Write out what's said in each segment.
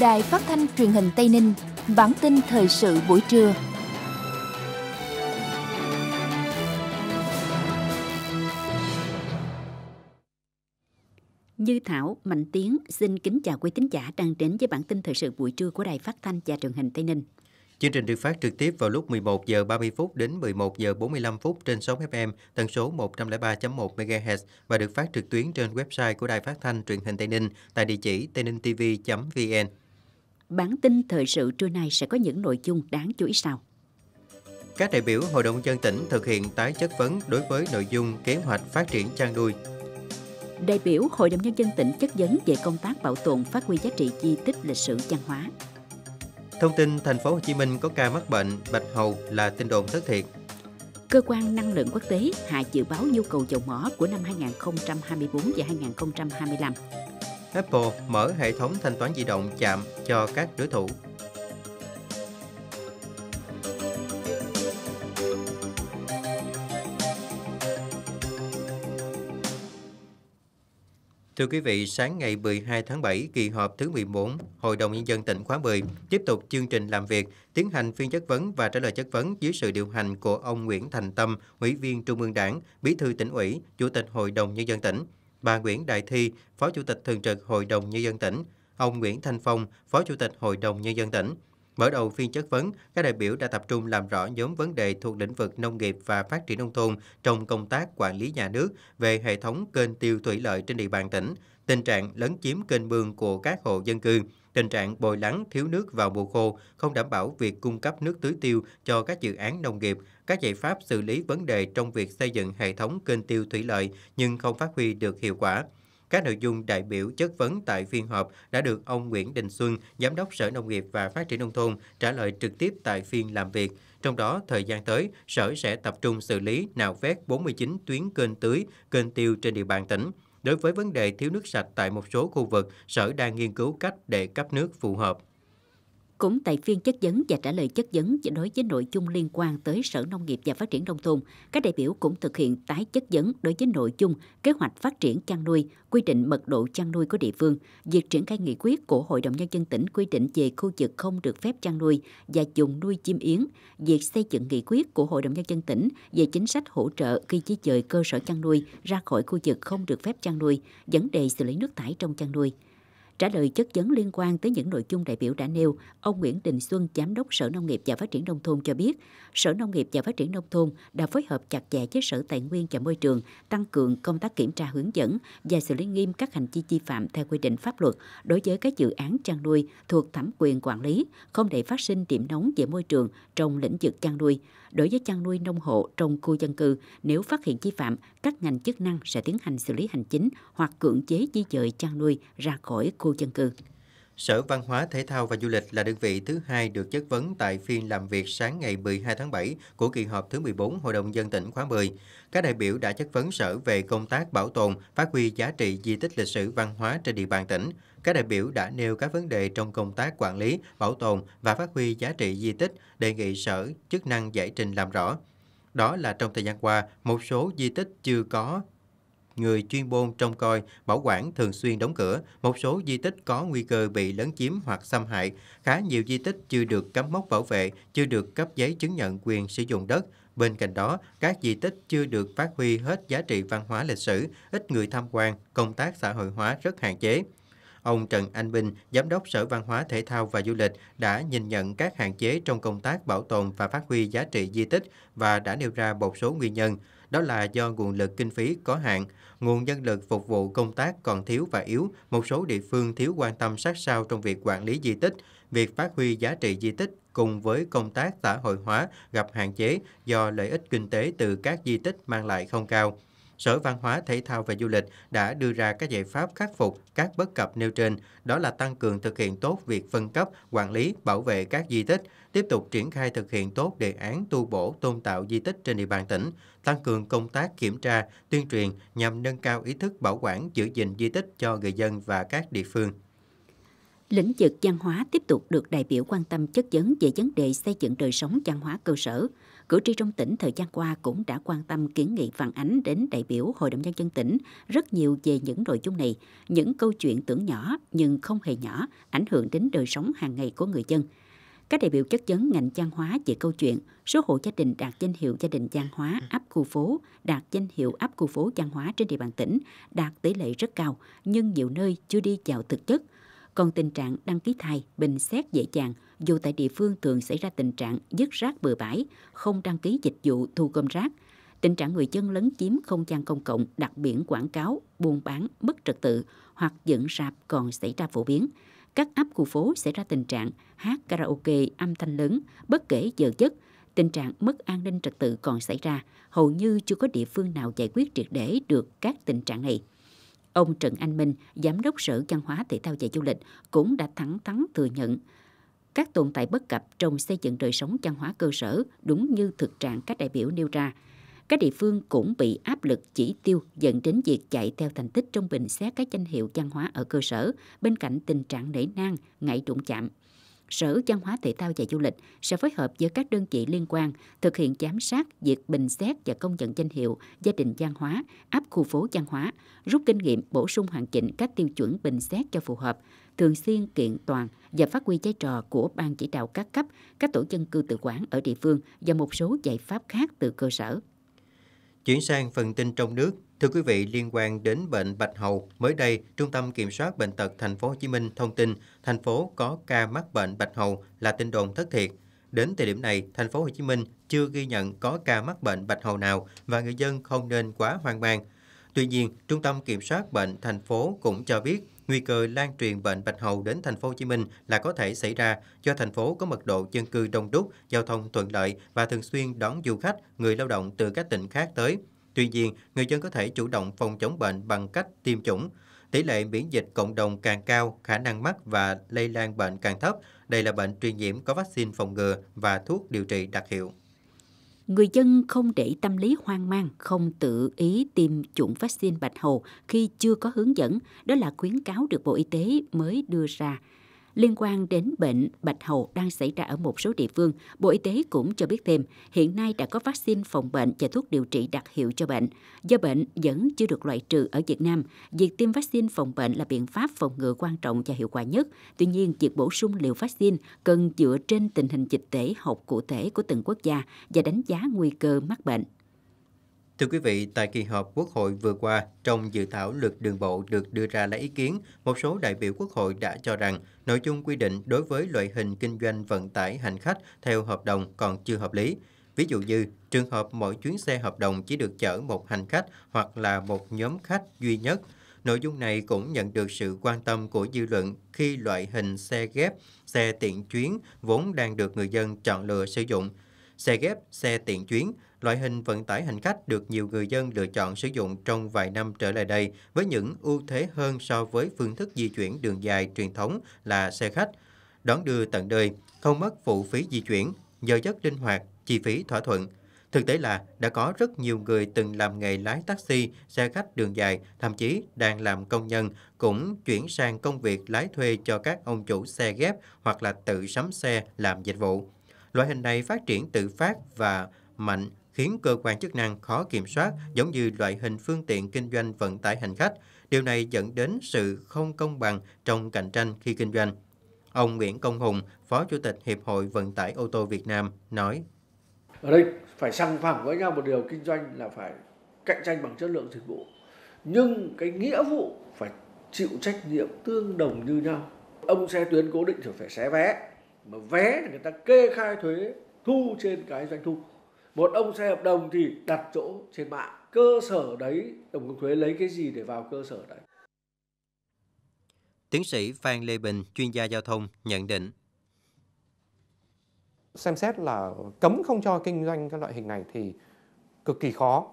Đài Phát thanh Truyền hình Tây Ninh, bản tin thời sự buổi trưa. Như Thảo, Mạnh Tiến xin kính chào quý tín giả đang đến với bản tin thời sự buổi trưa của Đài Phát thanh và Truyền hình Tây Ninh. Chương trình được phát trực tiếp vào lúc 11 giờ 30 phút đến 11 giờ 45 phút trên sóng FM tần số 103.1 MHz và được phát trực tuyến trên website của Đài Phát thanh Truyền hình Tây Ninh tại địa chỉ tninhtv.vn. Bản tin thời sự trưa nay sẽ có những nội dung đáng chú ý sau. Các đại biểu Hội đồng dân tỉnh thực hiện tái chất vấn đối với nội dung kế hoạch phát triển chăn nuôi. Đại biểu Hội đồng nhân dân tỉnh chất vấn về công tác bảo tồn phát huy giá trị di tích lịch sử văn hóa. Thông tin thành phố Hồ Chí Minh có ca mắc bệnh bạch hầu là tin đồn thất thiệt. Cơ quan năng lượng quốc tế hạ dự báo nhu cầu dầu mỏ của năm 2024 và 2025. Apple mở hệ thống thanh toán di động chạm cho các đối thủ. Thưa quý vị, sáng ngày 12 tháng 7, kỳ họp thứ 14, Hội đồng Nhân dân tỉnh khóa 10 tiếp tục chương trình làm việc, tiến hành phiên chất vấn và trả lời chất vấn dưới sự điều hành của ông Nguyễn Thành Tâm, Ủy viên Trung ương Đảng, Bí thư tỉnh ủy, Chủ tịch Hội đồng Nhân dân tỉnh bà Nguyễn Đại Thi, Phó Chủ tịch Thường trực Hội đồng Nhân dân tỉnh, ông Nguyễn Thanh Phong, Phó Chủ tịch Hội đồng Nhân dân tỉnh. Mở đầu phiên chất vấn, các đại biểu đã tập trung làm rõ nhóm vấn đề thuộc lĩnh vực nông nghiệp và phát triển nông thôn trong công tác quản lý nhà nước về hệ thống kênh tiêu thủy lợi trên địa bàn tỉnh, tình trạng lấn chiếm kênh mương của các hộ dân cư, tình trạng bồi lắng thiếu nước vào mùa khô, không đảm bảo việc cung cấp nước tưới tiêu cho các dự án nông nghiệp, các giải pháp xử lý vấn đề trong việc xây dựng hệ thống kênh tiêu thủy lợi nhưng không phát huy được hiệu quả. Các nội dung đại biểu chất vấn tại phiên họp đã được ông Nguyễn Đình Xuân, Giám đốc Sở Nông nghiệp và Phát triển Nông thôn trả lời trực tiếp tại phiên làm việc. Trong đó, thời gian tới, Sở sẽ tập trung xử lý nạo vét 49 tuyến kênh tưới, kênh tiêu trên địa bàn tỉnh. Đối với vấn đề thiếu nước sạch tại một số khu vực, Sở đang nghiên cứu cách để cấp nước phù hợp. Cũng tại phiên chất vấn và trả lời chất vấn đối với nội dung liên quan tới Sở Nông nghiệp và Phát triển Nông thôn, các đại biểu cũng thực hiện tái chất vấn đối với nội dung kế hoạch phát triển chăn nuôi, quy định mật độ chăn nuôi của địa phương, việc triển khai nghị quyết của Hội đồng Nhân dân tỉnh quy định về khu vực không được phép chăn nuôi và dùng nuôi chim yến, việc xây dựng nghị quyết của Hội đồng Nhân dân tỉnh về chính sách hỗ trợ khi di dời cơ sở chăn nuôi ra khỏi khu vực không được phép chăn nuôi, vấn đề xử lý nước thải trong chăn nuôi. Trả lời chất vấn liên quan tới những nội dung đại biểu đã nêu, ông Nguyễn Đình Xuân, Giám đốc Sở Nông nghiệp và Phát triển Nông thôn cho biết, Sở Nông nghiệp và Phát triển Nông thôn đã phối hợp chặt chẽ với Sở Tài nguyên và Môi trường tăng cường công tác kiểm tra hướng dẫn và xử lý nghiêm các hành vi vi phạm theo quy định pháp luật đối với các dự án chăn nuôi thuộc thẩm quyền quản lý, không để phát sinh điểm nóng về môi trường trong lĩnh vực chăn nuôi, đối với chăn nuôi nông hộ trong khu dân cư, nếu phát hiện vi phạm, các ngành chức năng sẽ tiến hành xử lý hành chính hoặc cưỡng chế di dời chăn nuôi ra khỏi khu dân cư. Sở Văn hóa Thể thao và Du lịch là đơn vị thứ hai được chất vấn tại phiên làm việc sáng ngày 12 tháng 7 của kỳ họp thứ 14 Hội đồng dân tỉnh khóa 10. Các đại biểu đã chất vấn Sở về công tác bảo tồn, phát huy giá trị di tích lịch sử văn hóa trên địa bàn tỉnh. Các đại biểu đã nêu các vấn đề trong công tác quản lý, bảo tồn và phát huy giá trị di tích, đề nghị Sở chức năng giải trình làm rõ. Đó là trong thời gian qua, một số di tích chưa có người chuyên môn trông coi, bảo quản thường xuyên đóng cửa, một số di tích có nguy cơ bị lấn chiếm hoặc xâm hại, khá nhiều di tích chưa được cắm mốc bảo vệ, chưa được cấp giấy chứng nhận quyền sử dụng đất. Bên cạnh đó, các di tích chưa được phát huy hết giá trị văn hóa lịch sử, ít người tham quan, công tác xã hội hóa rất hạn chế. Ông Trần Anh Bình, Giám đốc Sở Văn hóa Thể thao và Du lịch đã nhìn nhận các hạn chế trong công tác bảo tồn và phát huy giá trị di tích và đã nêu ra một số nguyên nhân đó là do nguồn lực kinh phí có hạn, nguồn nhân lực phục vụ công tác còn thiếu và yếu, một số địa phương thiếu quan tâm sát sao trong việc quản lý di tích, việc phát huy giá trị di tích cùng với công tác xã hội hóa gặp hạn chế do lợi ích kinh tế từ các di tích mang lại không cao. Sở Văn hóa, Thể thao và Du lịch đã đưa ra các giải pháp khắc phục các bất cập nêu trên, đó là tăng cường thực hiện tốt việc phân cấp, quản lý, bảo vệ các di tích, tiếp tục triển khai thực hiện tốt đề án tu bổ tôn tạo di tích trên địa bàn tỉnh, tăng cường công tác kiểm tra, tuyên truyền nhằm nâng cao ý thức bảo quản giữ gìn di tích cho người dân và các địa phương lĩnh vực văn hóa tiếp tục được đại biểu quan tâm chất vấn về vấn đề xây dựng đời sống văn hóa cơ sở. Cử tri trong tỉnh thời gian qua cũng đã quan tâm kiến nghị phản ánh đến đại biểu Hội đồng Nhân dân tỉnh rất nhiều về những nội dung này, những câu chuyện tưởng nhỏ nhưng không hề nhỏ, ảnh hưởng đến đời sống hàng ngày của người dân. Các đại biểu chất vấn ngành văn hóa về câu chuyện số hộ gia đình đạt danh hiệu gia đình văn hóa ấp khu phố, đạt danh hiệu ấp khu phố văn hóa trên địa bàn tỉnh đạt tỷ lệ rất cao, nhưng nhiều nơi chưa đi vào thực chất – còn tình trạng đăng ký thai, bình xét dễ dàng, dù tại địa phương thường xảy ra tình trạng dứt rác bừa bãi, không đăng ký dịch vụ thu gom rác. Tình trạng người dân lấn chiếm không gian công cộng, đặt biển quảng cáo, buôn bán, mất trật tự hoặc dựng rạp còn xảy ra phổ biến. Các ấp khu phố xảy ra tình trạng hát karaoke âm thanh lớn, bất kể giờ giấc, tình trạng mất an ninh trật tự còn xảy ra, hầu như chưa có địa phương nào giải quyết triệt để được các tình trạng này. Ông Trần Anh Minh, Giám đốc Sở Văn hóa Thể thao và Du lịch cũng đã thẳng thắn thừa nhận các tồn tại bất cập trong xây dựng đời sống văn hóa cơ sở đúng như thực trạng các đại biểu nêu ra. Các địa phương cũng bị áp lực chỉ tiêu dẫn đến việc chạy theo thành tích trong bình xét các danh hiệu văn hóa ở cơ sở bên cạnh tình trạng nảy nang, ngại đụng chạm, Sở Văn hóa Thể thao và Du lịch sẽ phối hợp với các đơn vị liên quan thực hiện giám sát việc bình xét và công nhận danh hiệu gia đình văn hóa, áp khu phố văn hóa, rút kinh nghiệm bổ sung hoàn chỉnh các tiêu chuẩn bình xét cho phù hợp, thường xuyên kiện toàn và phát huy vai trò của ban chỉ đạo các cấp, các tổ dân cư tự quản ở địa phương và một số giải pháp khác từ cơ sở. Chuyển sang phần tin trong nước, Thưa quý vị, liên quan đến bệnh bạch hầu, mới đây, Trung tâm Kiểm soát bệnh tật thành phố Hồ Chí Minh thông tin thành phố có ca mắc bệnh bạch hầu là tin đồn thất thiệt. Đến thời điểm này, thành phố Hồ Chí Minh chưa ghi nhận có ca mắc bệnh bạch hầu nào và người dân không nên quá hoang mang. Tuy nhiên, Trung tâm Kiểm soát bệnh thành phố cũng cho biết nguy cơ lan truyền bệnh bạch hầu đến thành phố Hồ Chí Minh là có thể xảy ra do thành phố có mật độ dân cư đông đúc, giao thông thuận lợi và thường xuyên đón du khách, người lao động từ các tỉnh khác tới. Tuy nhiên, người dân có thể chủ động phòng chống bệnh bằng cách tiêm chủng. Tỷ lệ miễn dịch cộng đồng càng cao, khả năng mắc và lây lan bệnh càng thấp. Đây là bệnh truyền nhiễm có vaccine phòng ngừa và thuốc điều trị đặc hiệu. Người dân không để tâm lý hoang mang, không tự ý tiêm chủng vaccine bạch hầu khi chưa có hướng dẫn. Đó là khuyến cáo được Bộ Y tế mới đưa ra Liên quan đến bệnh bạch hầu đang xảy ra ở một số địa phương, Bộ Y tế cũng cho biết thêm hiện nay đã có vaccine phòng bệnh và thuốc điều trị đặc hiệu cho bệnh. Do bệnh vẫn chưa được loại trừ ở Việt Nam, việc tiêm vaccine phòng bệnh là biện pháp phòng ngừa quan trọng và hiệu quả nhất. Tuy nhiên, việc bổ sung liều vaccine cần dựa trên tình hình dịch tễ học cụ thể của từng quốc gia và đánh giá nguy cơ mắc bệnh. Thưa quý vị, tại kỳ họp Quốc hội vừa qua, trong dự thảo luật đường bộ được đưa ra lấy ý kiến, một số đại biểu Quốc hội đã cho rằng nội dung quy định đối với loại hình kinh doanh vận tải hành khách theo hợp đồng còn chưa hợp lý. Ví dụ như, trường hợp mỗi chuyến xe hợp đồng chỉ được chở một hành khách hoặc là một nhóm khách duy nhất. Nội dung này cũng nhận được sự quan tâm của dư luận khi loại hình xe ghép, xe tiện chuyến vốn đang được người dân chọn lựa sử dụng. Xe ghép, xe tiện chuyến loại hình vận tải hành khách được nhiều người dân lựa chọn sử dụng trong vài năm trở lại đây với những ưu thế hơn so với phương thức di chuyển đường dài truyền thống là xe khách. Đón đưa tận nơi, không mất phụ phí di chuyển, giờ giấc linh hoạt, chi phí thỏa thuận. Thực tế là đã có rất nhiều người từng làm nghề lái taxi, xe khách đường dài, thậm chí đang làm công nhân, cũng chuyển sang công việc lái thuê cho các ông chủ xe ghép hoặc là tự sắm xe làm dịch vụ. Loại hình này phát triển tự phát và mạnh khiến cơ quan chức năng khó kiểm soát giống như loại hình phương tiện kinh doanh vận tải hành khách. Điều này dẫn đến sự không công bằng trong cạnh tranh khi kinh doanh. Ông Nguyễn Công Hùng, Phó Chủ tịch Hiệp hội Vận tải ô tô Việt Nam nói: Ở đây phải song phẳng với nhau một điều kinh doanh là phải cạnh tranh bằng chất lượng dịch vụ. Nhưng cái nghĩa vụ phải chịu trách nhiệm tương đồng như nhau. Ông xe tuyến cố định thì phải xé vé, mà vé thì người ta kê khai thuế thu trên cái doanh thu một ông xe hợp đồng thì đặt chỗ trên mạng cơ sở đấy tổng cục thuế lấy cái gì để vào cơ sở đấy Tiến sĩ Phan Lê Bình, chuyên gia giao thông, nhận định. Xem xét là cấm không cho kinh doanh các loại hình này thì cực kỳ khó.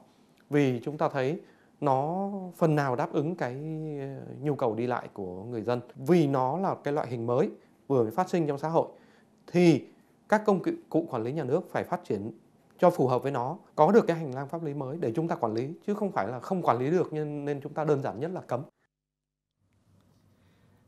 Vì chúng ta thấy nó phần nào đáp ứng cái ờ, nhu cầu đi lại của người dân. Vì nó là cái loại hình mới vừa mới phát sinh trong xã hội thì các công cụ quản lý nhà nước phải phát triển cho phù hợp với nó có được cái hành lang pháp lý mới để chúng ta quản lý chứ không phải là không quản lý được nên chúng ta đơn giản nhất là cấm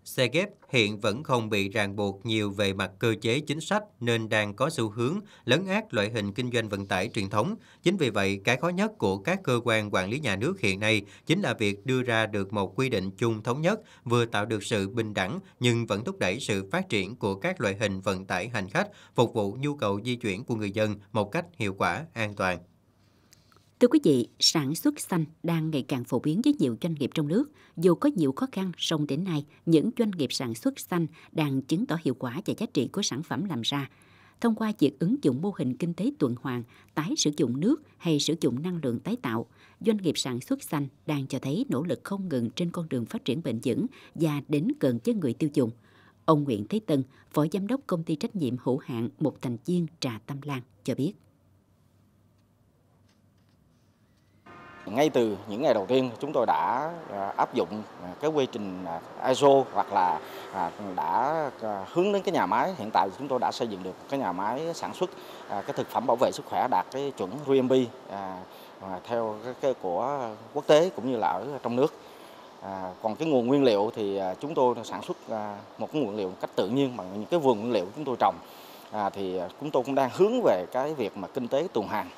xe ghép hiện vẫn không bị ràng buộc nhiều về mặt cơ chế chính sách nên đang có xu hướng lấn át loại hình kinh doanh vận tải truyền thống. Chính vì vậy, cái khó nhất của các cơ quan quản lý nhà nước hiện nay chính là việc đưa ra được một quy định chung thống nhất, vừa tạo được sự bình đẳng nhưng vẫn thúc đẩy sự phát triển của các loại hình vận tải hành khách, phục vụ nhu cầu di chuyển của người dân một cách hiệu quả, an toàn. Thưa quý vị, sản xuất xanh đang ngày càng phổ biến với nhiều doanh nghiệp trong nước. Dù có nhiều khó khăn, song đến nay, những doanh nghiệp sản xuất xanh đang chứng tỏ hiệu quả và giá trị của sản phẩm làm ra. Thông qua việc ứng dụng mô hình kinh tế tuần hoàn, tái sử dụng nước hay sử dụng năng lượng tái tạo, doanh nghiệp sản xuất xanh đang cho thấy nỗ lực không ngừng trên con đường phát triển bền vững và đến gần với người tiêu dùng. Ông Nguyễn Thế Tân, Phó Giám đốc Công ty Trách nhiệm hữu hạn một thành viên Trà Tâm Lan cho biết. Ngay từ những ngày đầu tiên chúng tôi đã à, áp dụng à, cái quy trình à, ISO hoặc là đã hướng đến cái nhà máy hiện tại chúng tôi đã xây dựng được cái nhà máy sản xuất cái thực phẩm bảo vệ sức khỏe đạt cái chuẩn GMP theo cái của quốc tế cũng như là ở trong nước. còn cái nguồn nguyên liệu thì chúng tôi sản xuất một nguồn liệu cách tự nhiên bằng những cái vườn nguyên liệu chúng tôi trồng à, thì chúng tôi cũng đang hướng về cái việc mà kinh tế tuần hàng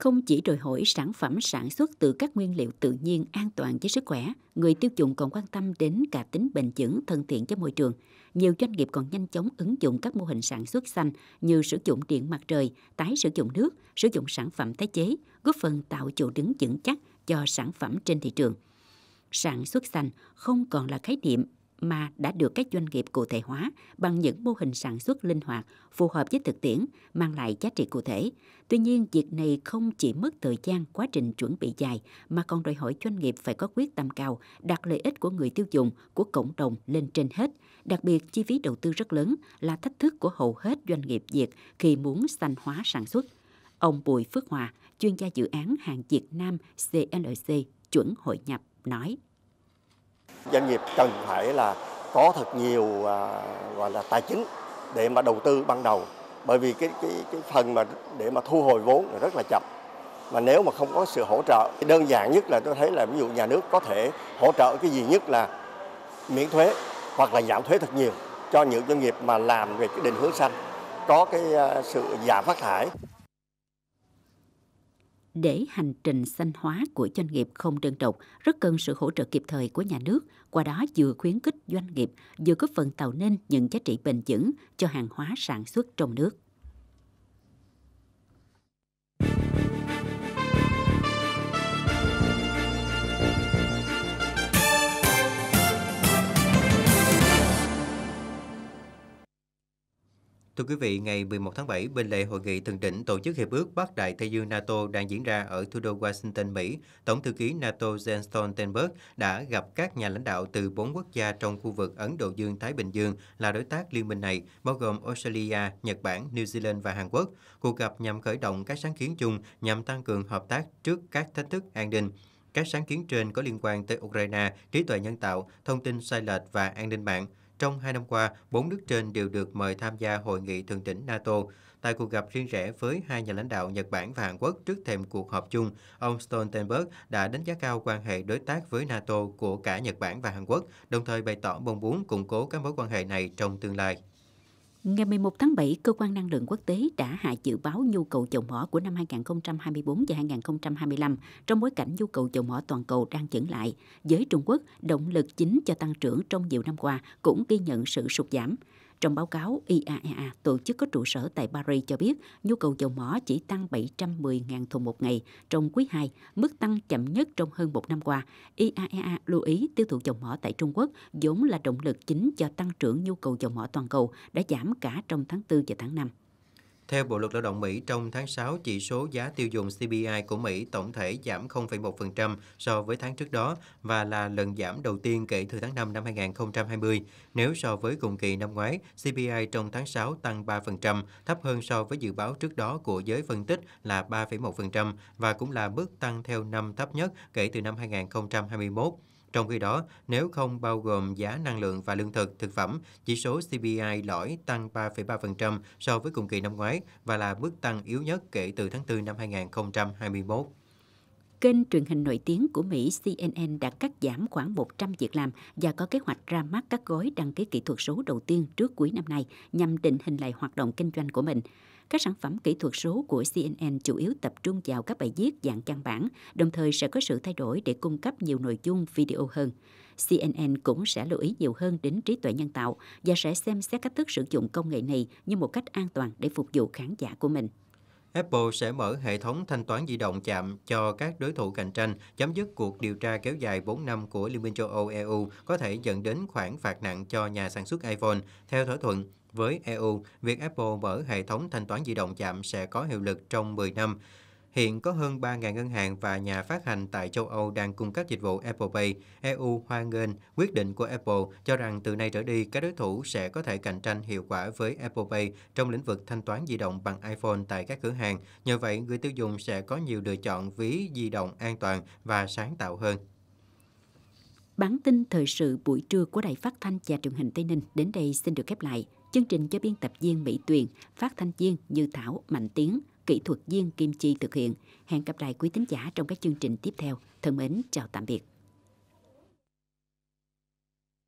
không chỉ đòi hỏi sản phẩm sản xuất từ các nguyên liệu tự nhiên an toàn cho sức khỏe, người tiêu dùng còn quan tâm đến cả tính bền vững thân thiện với môi trường. Nhiều doanh nghiệp còn nhanh chóng ứng dụng các mô hình sản xuất xanh như sử dụng điện mặt trời, tái sử dụng nước, sử dụng sản phẩm tái chế, góp phần tạo chỗ đứng vững chắc cho sản phẩm trên thị trường. Sản xuất xanh không còn là khái niệm mà đã được các doanh nghiệp cụ thể hóa bằng những mô hình sản xuất linh hoạt, phù hợp với thực tiễn, mang lại giá trị cụ thể. Tuy nhiên, việc này không chỉ mất thời gian quá trình chuẩn bị dài mà còn đòi hỏi doanh nghiệp phải có quyết tâm cao, đặt lợi ích của người tiêu dùng, của cộng đồng lên trên hết. Đặc biệt, chi phí đầu tư rất lớn là thách thức của hầu hết doanh nghiệp Việt khi muốn xanh hóa sản xuất. Ông Bùi Phước Hòa, chuyên gia dự án hàng Việt Nam CLC chuẩn hội nhập, nói. Doanh nghiệp cần phải là có thật nhiều à, gọi là tài chính để mà đầu tư ban đầu bởi vì cái cái cái phần mà để mà thu hồi vốn là rất là chậm mà nếu mà không có sự hỗ trợ đơn giản nhất là tôi thấy là ví dụ nhà nước có thể hỗ trợ cái gì nhất là miễn thuế hoặc là giảm thuế thật nhiều cho những doanh nghiệp mà làm về cái định hướng xanh có cái à, sự giảm phát thải để hành trình xanh hóa của doanh nghiệp không đơn độc rất cần sự hỗ trợ kịp thời của nhà nước, qua đó vừa khuyến khích doanh nghiệp, vừa góp phần tạo nên những giá trị bền vững cho hàng hóa sản xuất trong nước. Thưa quý vị, ngày 11 tháng 7, bên lề hội nghị thượng đỉnh tổ chức Hiệp ước Bắc Đại Tây Dương NATO đang diễn ra ở thủ đô Washington, Mỹ, Tổng thư ký NATO Jens Stoltenberg đã gặp các nhà lãnh đạo từ bốn quốc gia trong khu vực Ấn Độ Dương-Thái Bình Dương là đối tác liên minh này, bao gồm Australia, Nhật Bản, New Zealand và Hàn Quốc. Cuộc gặp nhằm khởi động các sáng kiến chung nhằm tăng cường hợp tác trước các thách thức an ninh. Các sáng kiến trên có liên quan tới Ukraine, trí tuệ nhân tạo, thông tin sai lệch và an ninh mạng – trong hai năm qua, bốn nước trên đều được mời tham gia hội nghị thượng đỉnh NATO. Tại cuộc gặp riêng rẽ với hai nhà lãnh đạo Nhật Bản và Hàn Quốc trước thềm cuộc họp chung, ông Stoltenberg đã đánh giá cao quan hệ đối tác với NATO của cả Nhật Bản và Hàn Quốc, đồng thời bày tỏ mong muốn củng cố các mối quan hệ này trong tương lai. Ngày 11 tháng 7, Cơ quan Năng lượng Quốc tế đã hạ dự báo nhu cầu dầu mỏ của năm 2024 và 2025 trong bối cảnh nhu cầu dầu mỏ toàn cầu đang chững lại. giới Trung Quốc, động lực chính cho tăng trưởng trong nhiều năm qua cũng ghi nhận sự sụt giảm. Trong báo cáo IAEA, e tổ chức có trụ sở tại Paris cho biết nhu cầu dầu mỏ chỉ tăng 710.000 thùng một ngày trong quý 2, mức tăng chậm nhất trong hơn một năm qua. IAEA e lưu ý tiêu thụ dầu mỏ tại Trung Quốc vốn là động lực chính cho tăng trưởng nhu cầu dầu mỏ toàn cầu đã giảm cả trong tháng 4 và tháng 5. Theo Bộ luật Lao động Mỹ, trong tháng 6, chỉ số giá tiêu dùng CPI của Mỹ tổng thể giảm 0,1% so với tháng trước đó và là lần giảm đầu tiên kể từ tháng 5 năm 2020. Nếu so với cùng kỳ năm ngoái, CPI trong tháng 6 tăng 3%, thấp hơn so với dự báo trước đó của giới phân tích là 3,1% và cũng là mức tăng theo năm thấp nhất kể từ năm 2021. Trong khi đó, nếu không bao gồm giá năng lượng và lương thực, thực phẩm, chỉ số CPI lõi tăng 3,3% so với cùng kỳ năm ngoái và là mức tăng yếu nhất kể từ tháng 4 năm 2021 kênh truyền hình nổi tiếng của Mỹ CNN đã cắt giảm khoảng 100 việc làm và có kế hoạch ra mắt các gói đăng ký kỹ thuật số đầu tiên trước cuối năm nay nhằm định hình lại hoạt động kinh doanh của mình. Các sản phẩm kỹ thuật số của CNN chủ yếu tập trung vào các bài viết dạng căn bản, đồng thời sẽ có sự thay đổi để cung cấp nhiều nội dung video hơn. CNN cũng sẽ lưu ý nhiều hơn đến trí tuệ nhân tạo và sẽ xem xét cách thức sử dụng công nghệ này như một cách an toàn để phục vụ khán giả của mình. Apple sẽ mở hệ thống thanh toán di động chạm cho các đối thủ cạnh tranh, chấm dứt cuộc điều tra kéo dài 4 năm của Liên minh châu Âu EU có thể dẫn đến khoản phạt nặng cho nhà sản xuất iPhone. Theo thỏa thuận, với EU, việc Apple mở hệ thống thanh toán di động chạm sẽ có hiệu lực trong 10 năm. Hiện có hơn 3.000 ngân hàng và nhà phát hành tại châu Âu đang cung cấp dịch vụ Apple Pay. EU hoan nghênh quyết định của Apple cho rằng từ nay trở đi các đối thủ sẽ có thể cạnh tranh hiệu quả với Apple Pay trong lĩnh vực thanh toán di động bằng iPhone tại các cửa hàng. Nhờ vậy, người tiêu dùng sẽ có nhiều lựa chọn ví di động an toàn và sáng tạo hơn. Bản tin thời sự buổi trưa của Đài Phát thanh và Truyền hình Tây Ninh đến đây xin được khép lại. Chương trình do biên tập viên Mỹ Tuyền, phát thanh viên Như Thảo, Mạnh Tiến, kỹ thuật viên Kim Chi thực hiện. Hẹn gặp lại quý tín giả trong các chương trình tiếp theo. Thân mến, chào tạm biệt.